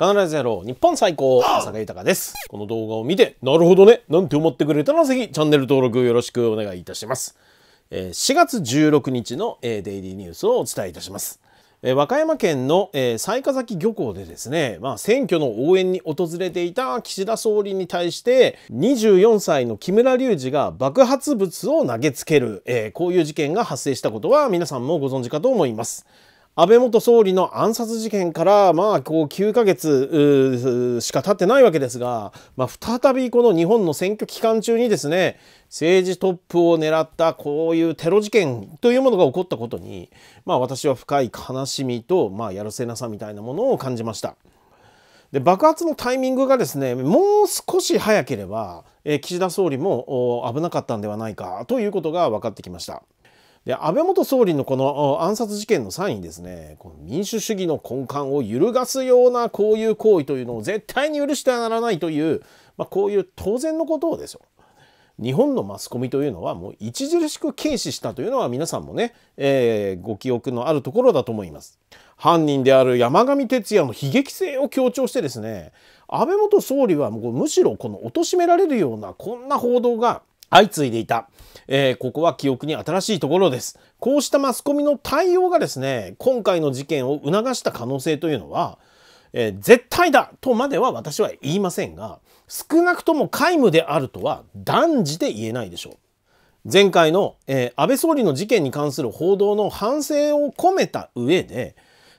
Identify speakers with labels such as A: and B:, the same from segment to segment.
A: 必ずやろう日本最高坂豊ですこの動画を見てなるほどねなんて思ってくれたらぜひチャンネル登録よろしくお願いいたします4月16日のデイリーニュースをお伝えいたします和歌山県の雑賀崎漁港でですね、まあ、選挙の応援に訪れていた岸田総理に対して24歳の木村隆二が爆発物を投げつけるこういう事件が発生したことは皆さんもご存知かと思います安倍元総理の暗殺事件から、まあ、こう9ヶ月しか経ってないわけですが、まあ、再びこの日本の選挙期間中にですね政治トップを狙ったこういうテロ事件というものが起こったことに、まあ、私は深い悲しみと、まあ、やるせなさみたいなものを感じました。で爆発のタイミングがですねもう少し早ければ、え岸田総理も危なかったんではないかということが分かってきました。で安倍元総理のこの暗殺事件の際にですねこの民主主義の根幹を揺るがすようなこういう行為というのを絶対に許してはならないという、まあ、こういう当然のことをですよ日本のマスコミというのはもう著しく軽視したというのは皆さんもね、えー、ご記憶のあるところだと思います。犯人である山上哲也の悲劇性を強調してですね安倍元総理はもうむしろこの貶められるようなこんな報道が相次いでいた。えー、ここは記憶に新しいところです。こうしたマスコミの対応がですね、今回の事件を促した可能性というのは、えー、絶対だとまでは私は言いませんが、少なくとも皆無であるとは断じて言えないでしょう。前回の、えー、安倍総理の事件に関する報道の反省を込めた上で、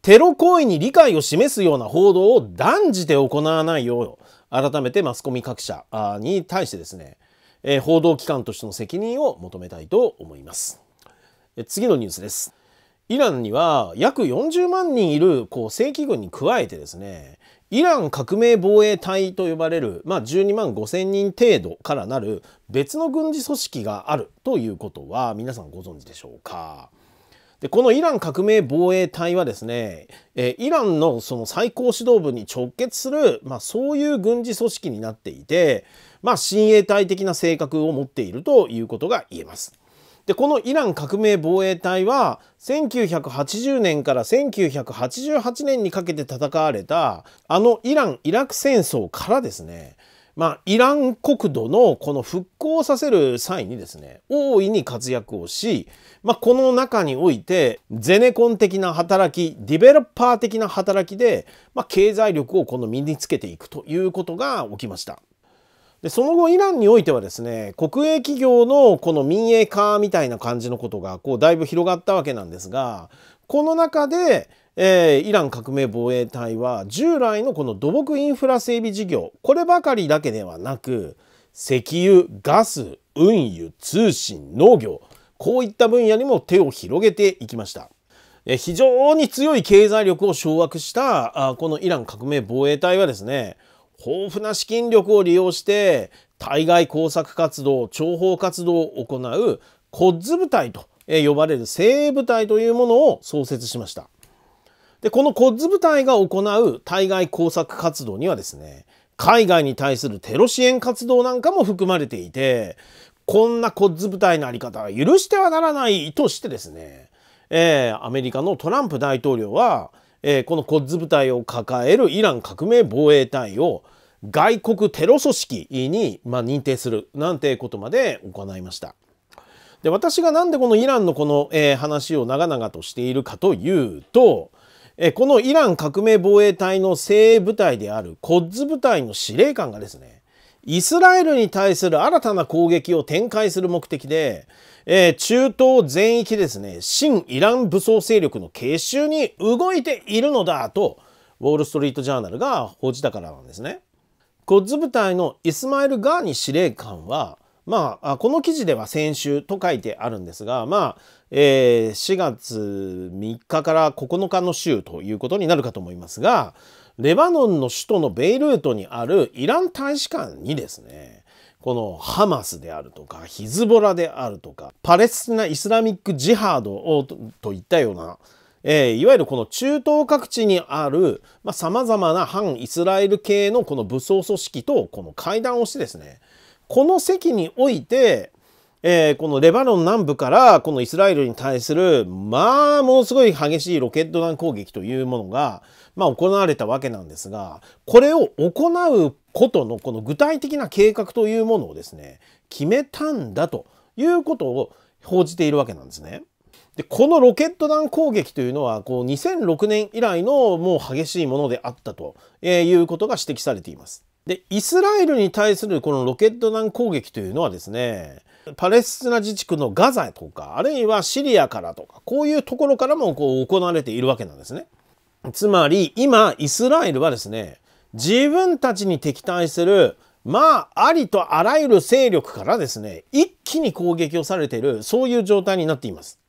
A: テロ行為に理解を示すような報道を断じて行わないよう、改めてマスコミ各社に対してですね、えー、報道機関としての責任を求めたいと思います。え次のニュースです。イランには約40万人いるこう正規軍に加えてですねイラン革命防衛隊と呼ばれる、まあ、12万5千人程度からなる別の軍事組織があるということは皆さんご存知でしょうか。でこのイラン革命防衛隊はですね、えイランのその最高指導部に直結する、まあ、そういう軍事組織になっていて、まあ、親衛隊的な性格を持っているということが言えます。でこのイラン革命防衛隊は1980年から1988年にかけて戦われたあのイラン・イラク戦争からですねまあ、イラン国土のこの復興させる際にですね、大いに活躍をし、まあ、この中において、ゼネコン的な働き、ディベロッパー的な働きで、まあ、経済力をこの身につけていくということが起きました。でその後イランにおいてはですね国営企業のこの民営化みたいな感じのことがこうだいぶ広がったわけなんですがこの中でえー、イラン革命防衛隊は従来のこの土木インフラ整備事業こればかりだけではなく石油ガス運輸通信農業こういった分野にも手を広げていきました。非常に強い経済力を掌握したこのイラン革命防衛隊はですね豊富な資金力を利用して対外工作活動諜報活動を行うコッズ部隊と呼ばれる精鋭部隊というものを創設しました。で、このコッズ部隊が行う対外工作活動にはですね、海外に対するテロ支援活動なんかも含まれていて、こんなコッズ部隊のあり方は許してはならないとしてですね、えー、アメリカのトランプ大統領は、えー、このコッズ部隊を抱えるイラン革命防衛隊を外国テロ組織に、まあ、認定するなんてことまで行いました。で私がなんでこのイランのこの、えー、話を長々としているかというとえこのイラン革命防衛隊の精鋭部隊であるコッズ部隊の司令官がですねイスラエルに対する新たな攻撃を展開する目的で、え中東全域ですね新イラン武装勢力の結集に動いているのだとウォール・ストリート・ジャーナルが報じたからなんですね。コッズ部隊のイスマイル・ガーニ司令官はまあ、この記事では先週と書いてあるんですが、まあ、えー、4月3日から9日の週ということになるかと思いますが、レバノンの首都のベイルートにあるイラン大使館にですね、このハマスであるとか、ヒズボラであるとか、パレスチナ・イスラミック・ジハードをといったような、えー、いわゆるこの中東各地にあるさまざ、まな反イスラエル系のこの武装組織とこの会談をしてですね、この席において、えー、このレバノン南部からこのイスラエルに対するまあものすごい激しいロケット弾攻撃というものが、まあ、行われたわけなんですがこれを行うことのこの具体的な計画というものをですね決めたんだということを報じているわけなんですね。でこのロケット弾攻撃というのはこう2006年以来のもう激しいものであったということが指摘されています。で、イスラエルに対するこのロケット弾攻撃というのはですね、パレスチナ自治区のガザとか、あるいはシリアからとか、こういうところからもこう行われているわけなんですね。つまり、今、イスラエルはですね、自分たちに敵対する、まあ、ありとあらゆる勢力からですね、一気に攻撃をされている、そういう状態になっています。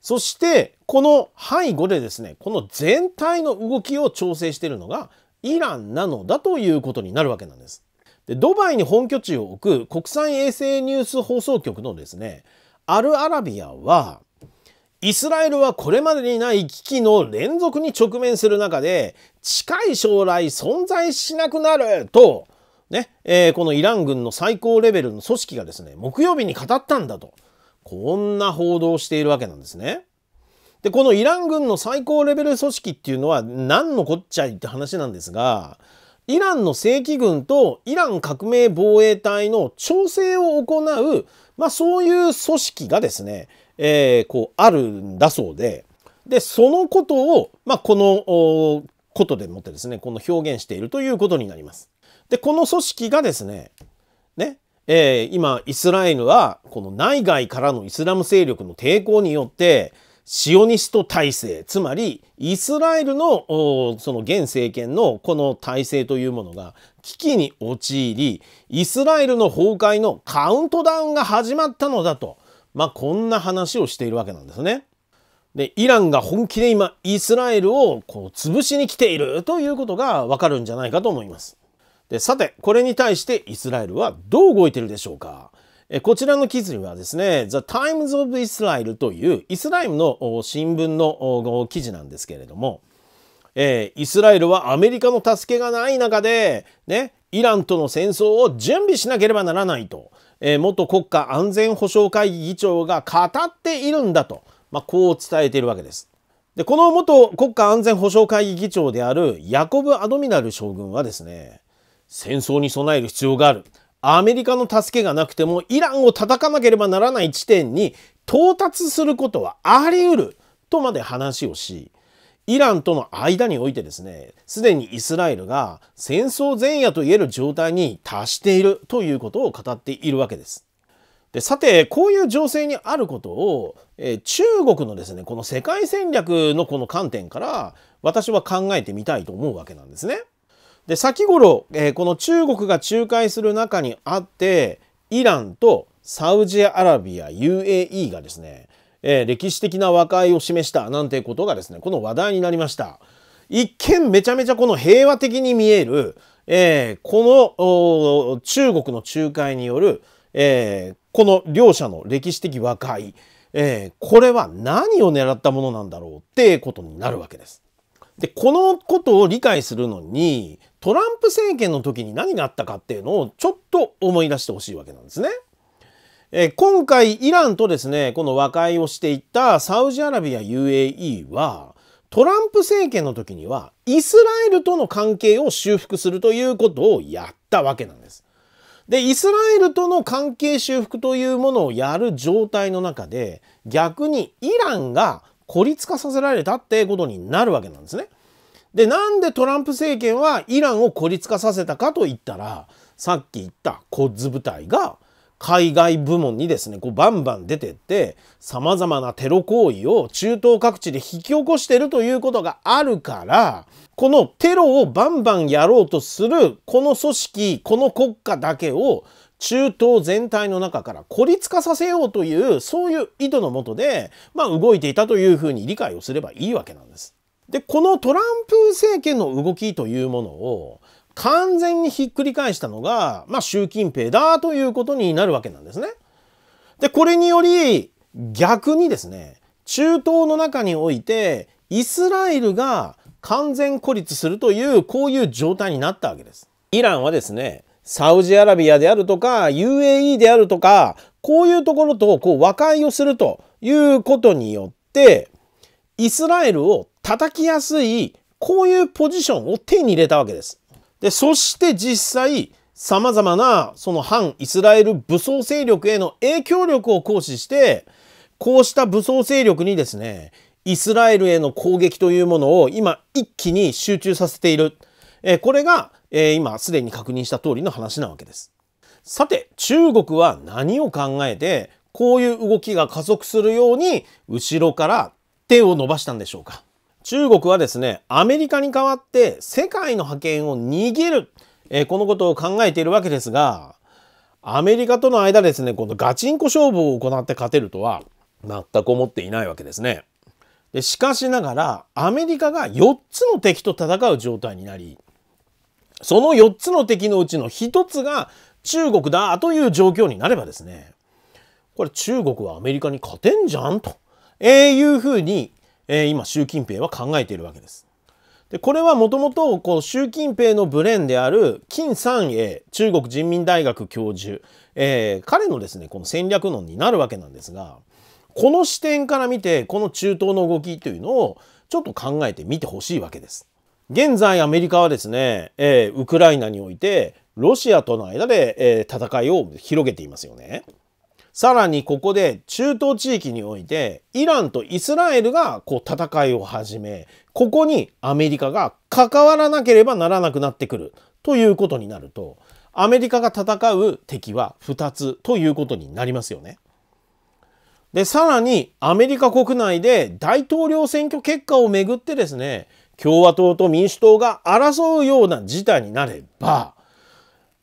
A: そして、この背後でですね、この全体の動きを調整しているのが、イランなのだということになるわけなんです。でドバイに本拠地を置く国際衛星ニュース放送局のですねアル・アラビアはイスラエルはこれまでにない危機の連続に直面する中で近い将来存在しなくなると、ねえー、このイラン軍の最高レベルの組織がですね木曜日に語ったんだとこんな報道をしているわけなんですね。でこのイラン軍の最高レベル組織っていうのは何のこっちゃいって話なんですがイランの正規軍とイラン革命防衛隊の調整を行う、まあ、そういう組織がですね、えー、こうあるんだそうででそのことを、まあ、このことでもってですねこの表現しているということになります。でこの組織がですねねえー、今イスラエルはこの内外からのイスラム勢力の抵抗によってシオニスト体制つまりイスラエルのその現政権のこの体制というものが危機に陥りイスラエルの崩壊のカウントダウンが始まったのだと、まあ、こんな話をしているわけなんですね。でイランが本気で今イスラエルをこう潰しに来ているということがわかるんじゃないかと思います。でさてこれに対してイスラエルはどう動いているでしょうかこちらの記事にはですね、The Times of Israel というイスラエルの新聞の記事なんですけれども、えー、イスラエルはアメリカの助けがない中で、ね、イランとの戦争を準備しなければならないと、えー、元国家安全保障会議議長が語っているんだと、まあ、こう伝えているわけです。でこの元国家安全保障会議議長であるヤコブ・アドミナル将軍はですね戦争に備える必要があるアメリカの助けがなくてもイランを叩かなければならない地点に到達することはあり得るとまで話をしイランとの間においてですねすでにイスラエルが戦争前夜といえる状態に達しているということを語っているわけです。でさてこういう情勢にあることを、えー、中国のですねこの世界戦略のこの観点から私は考えてみたいと思うわけなんですね。で先頃、えー、この中国が仲介する中にあってイランとサウジアラビア UAE がですね、えー、歴史的な和解を示したなんてことがですねこの話題になりました一見めちゃめちゃこの平和的に見える、えー、この中国の仲介による、えー、この両者の歴史的和解、えこれは何を狙ったものなんだろうってことになるわけです。でこのことを理解するのにトランプ政権の時に何があったかっていうのをちょっと思い出してほしいわけなんですね。え今回イランとですねこの和解をしていったサウジアラビア UAE はトランプ政権の時にはイスラエルとの関係を修復するということをやったわけなんです。でイスラエルとの関係修復というものをやる状態の中で逆にイランが孤立化させられたってことになるわけなんですね。でなんでトランプ政権はイランを孤立化させたかといったらさっき言ったコッズ部隊が海外部門にですねこうバンバン出てってさまざまなテロ行為を中東各地で引き起こしてるということがあるからこのテロをバンバンやろうとするこの組織この国家だけを中東全体の中から孤立化させようというそういう意図のもとで、まあ、動いていたというふうに理解をすればいいわけなんです。で、このトランプ政権の動きというものを完全にひっくり返したのが、まあ、習近平だということになるわけなんですね。で、これにより逆にですね、中東の中においてイスラエルが完全孤立するというこういう状態になったわけです。イランはですね、サウジアラビアであるとか UAE であるとかこういうところとこう和解をするということによってイスラエルを叩きやすいこういうポジションを手に入れたわけです。でそして実際様々なその反イスラエル武装勢力への影響力を行使してこうした武装勢力にですねイスラエルへの攻撃というものを今一気に集中させている、えこれが、え今すでに確認した通りの話なわけです。さて中国は何を考えてこういう動きが加速するように後ろから手を伸ばしたんでしょうか中国はですね、アメリカに代わって世界の覇権を握る、えー、このことを考えているわけですが、アメリカとの間ですね、このガチンコ勝負を行って勝てるとは全く思っていないわけですね。でしかしながら、アメリカが4つの敵と戦う状態になり、その4つの敵のうちの1つが中国だという状況になればですね、これ中国はアメリカに勝てんじゃんと、えー、いうふうにえー、今習近平は考えているわけです。でこれはもともとこう習近平のブレーンである金三英中国人民大学教授、えー、彼のですねこの戦略論になるわけなんですがこの視点から見てこの中東の動きというのをちょっと考えてみてほしいわけです。現在アメリカはですね、えー、ウクライナにおいてロシアとの間で、えー、戦いを広げていますよね。さらにここで中東地域においてイランとイスラエルがこう戦いを始めここにアメリカが関わらなければならなくなってくるということになるとアメリカが戦う敵は2つということになりますよね。でさらにアメリカ国内で大統領選挙結果をめぐってですね共和党と民主党が争うような事態になれば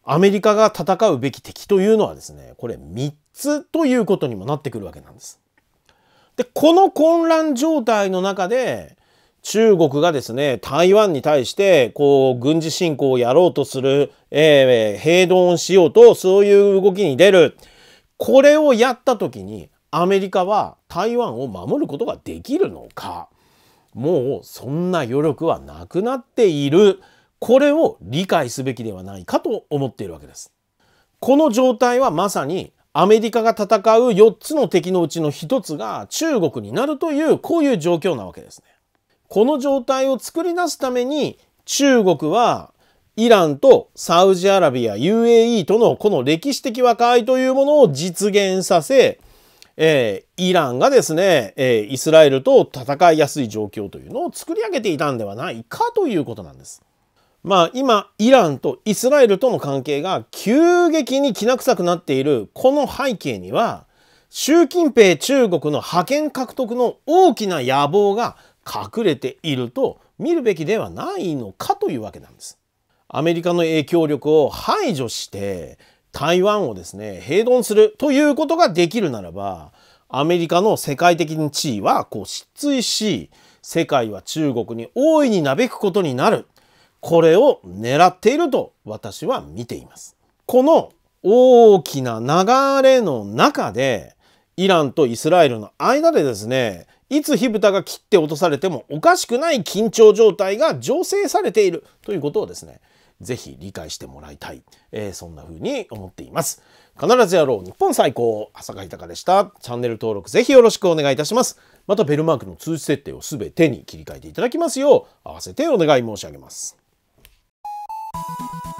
A: アメリカが戦うべき敵というのはですね、これ3つということにもなってくるわけなんです。で、この混乱状態の中で、中国がですね、台湾に対して、こう、軍事侵攻をやろうとする、えー、平穏しようと、そういう動きに出る。これをやった時に、アメリカは台湾を守ることができるのか。もう、そんな余力はなくなっている。これを理解すべきではないかと思っているわけです。この状態はまさにアメリカが戦う4つの敵のうちの1つが中国になるというこういう状況なわけですね。この状態を作り出すために中国はイランとサウジアラビア UAE とのこの歴史的和解というものを実現させ、えー、イランがですね、えー、イスラエルと戦いやすい状況というのを作り上げていたんではないかということなんです。まあ今イランとイスラエルとの関係が急激にきな臭くなっているこの背景には習近平中国の覇権獲得の大きな野望が隠れていると見るべきではないのかというわけなんです。アメリカの影響力を排除して台湾をですね併存するということができるならばアメリカの世界的に地位はこう失墜し世界は中国に大いになびくことになるこれを狙っていると私は見ています。この大きな流れの中でイランとイスラエルの間でですねいつ火蓋が切って落とされてもおかしくない緊張状態が醸成されているということをですねぜひ理解してもらいたい、えー、そんな風に思っています必ずやろう日本最高浅賀豊でしたチャンネル登録ぜひよろしくお願いいたしますまたベルマークの通知設定をすべてに切り替えていただきますよう合わせてお願い申し上げます Thank you.